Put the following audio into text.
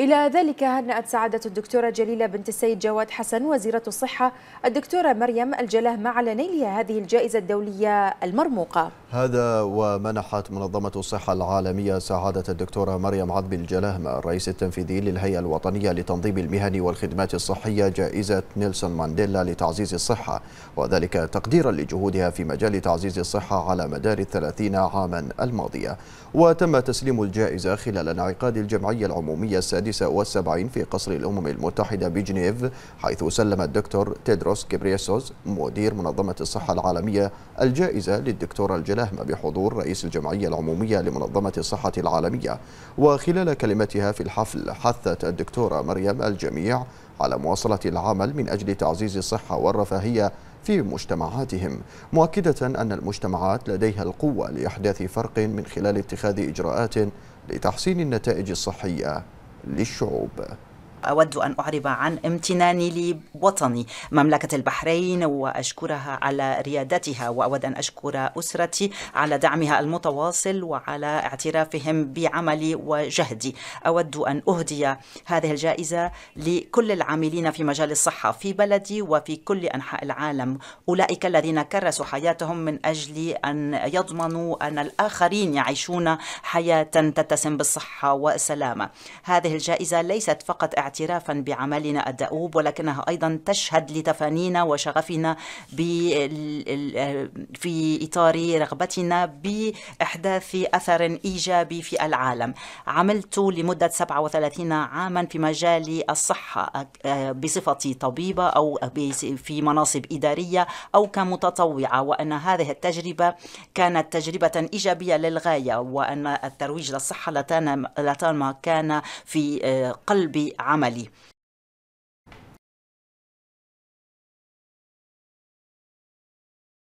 إلى ذلك هنأت سعادة الدكتورة جليلة بنت السيد جواد حسن وزيرة الصحة الدكتورة مريم الجلاه مع نيلها هذه الجائزة الدولية المرموقة هذا ومنحت منظمة الصحة العالمية سعادة الدكتورة مريم عذب الجلاهمة الرئيس التنفيذي للهيئة الوطنية لتنظيم المهن والخدمات الصحية جائزة نيلسون مانديلا لتعزيز الصحة وذلك تقديرا لجهودها في مجال تعزيز الصحة على مدار الثلاثين عاما الماضية وتم تسليم الجائزة خلال انعقاد الجمعية العمومية السادسة والسبعين في قصر الأمم المتحدة بجنيف حيث سلم الدكتور تيدروس كبريسوس مدير منظمة الصحة العالمية الجائزة للدكتورة الجلاهمة ساهم بحضور رئيس الجمعية العمومية لمنظمة الصحة العالمية وخلال كلمتها في الحفل حثت الدكتورة مريم الجميع على مواصلة العمل من أجل تعزيز الصحة والرفاهية في مجتمعاتهم مؤكدة أن المجتمعات لديها القوة لإحداث فرق من خلال اتخاذ إجراءات لتحسين النتائج الصحية للشعوب أود أن أعرب عن امتناني لوطني مملكة البحرين وأشكرها على ريادتها وأود أن أشكر أسرتي على دعمها المتواصل وعلى اعترافهم بعملي وجهدي أود أن أهدي هذه الجائزة لكل العاملين في مجال الصحة في بلدي وفي كل أنحاء العالم أولئك الذين كرسوا حياتهم من أجل أن يضمنوا أن الآخرين يعيشون حياة تتسم بالصحة والسلامة هذه الجائزة ليست فقط اعتراف اعترافا بعملنا الدؤوب ولكنها أيضا تشهد لتفانينا وشغفنا في إطار رغبتنا بإحداث أثر إيجابي في العالم عملت لمدة 37 عاما في مجال الصحة بصفتي طبيبة أو في مناصب إدارية أو كمتطوعة وأن هذه التجربة كانت تجربة إيجابية للغاية وأن الترويج للصحة لطالما كان في آه، قلب عمل ali.